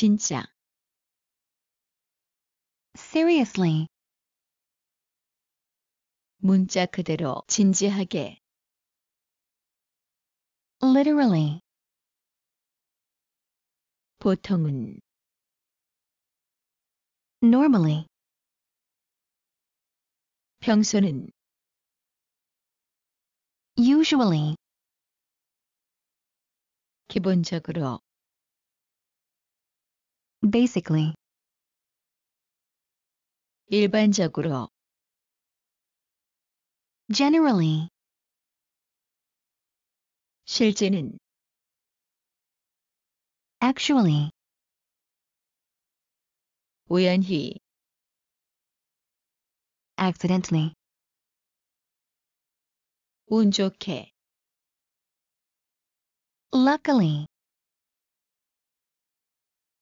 진짜. seriously 문자 그대로 진지하게 literally 보통은 normally 평소는 usually 기본적으로 Basically. 일반적으로. Generally. 실제는. Actually. 우연히. Accidentally. 운 좋게. Luckily.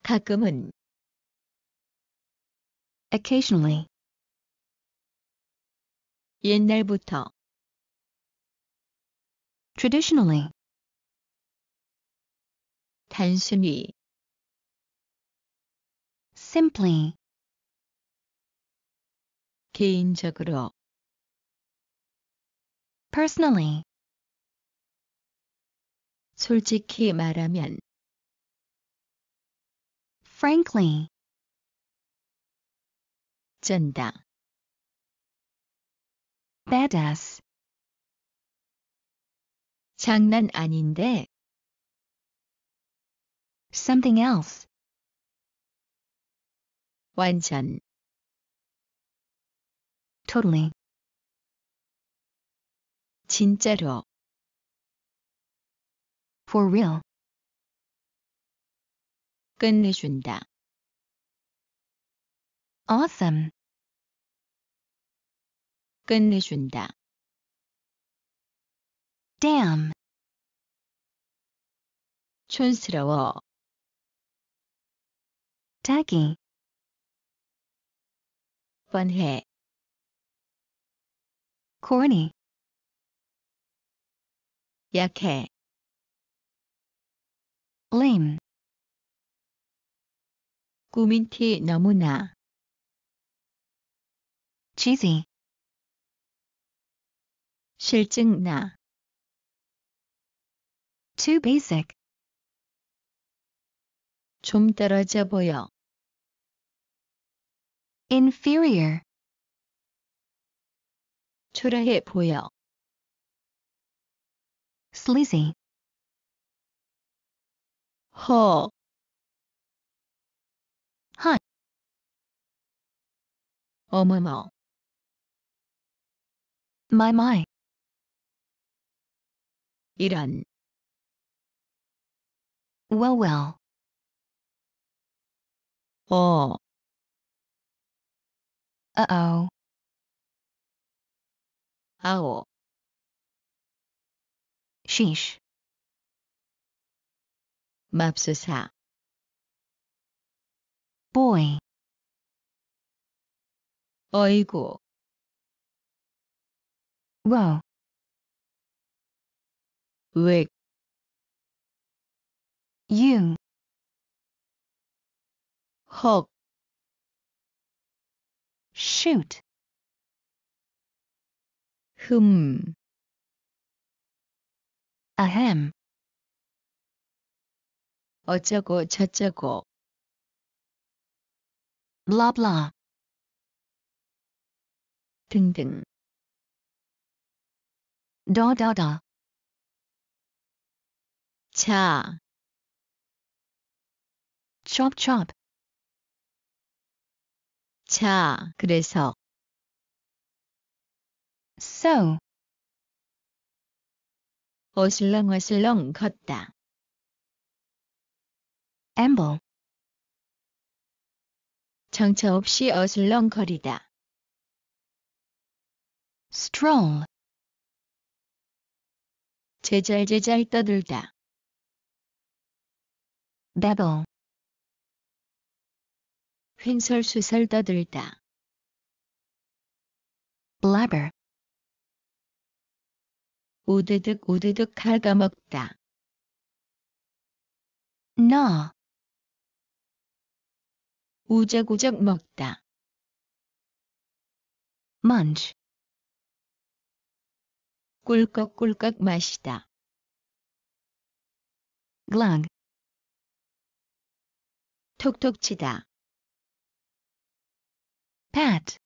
가끔은 occasionally 옛날부터 traditionally 단순히 simply 개인적으로 personally 솔직히 말하면 frankly. 震荡 badass 장난 아닌데 something else 완전 totally 진짜로 for real 끝내준다. Awesome. 끝내준다. Damn. 촌스러워. Tacky. 뻔해. Corny. 약해. Lame. 꾸민 티 너무나. cheesy. 실증나. too basic. 좀 떨어져 보여. inferior. 초라해 보여. sleazy. 허. My my. 이런. well well. 어. uh oh. 아오. sheesh. 맙소사 boy. 어이구. Whoa. 왜? You. 헉. Shoot. 흠. Ahem. 어쩌고 저쩌고 blah blah 등등 da. 차 chop chop 자, 그래서 so 어슬렁어슬렁 걷다 amble 정처 없이 어슬렁거리다. stroll 제잘제잘 떠들다. babble 횡설수설 떠들다. blabber 우드득 우드득 갉아먹다. gnaw 우적우적 먹다. munch 꿀꺽꿀꺽 마시다. glug 톡톡 치다. pat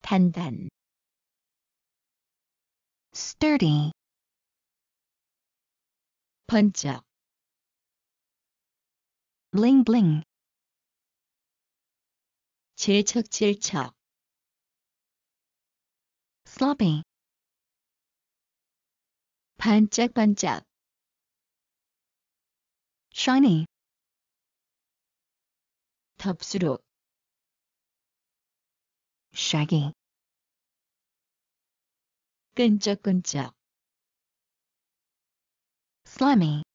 단단 sturdy 번쩍 bling bling 질척질척 sloppy 반짝반짝 shiny 덥수룩 shaggy 끈적끈적 slimy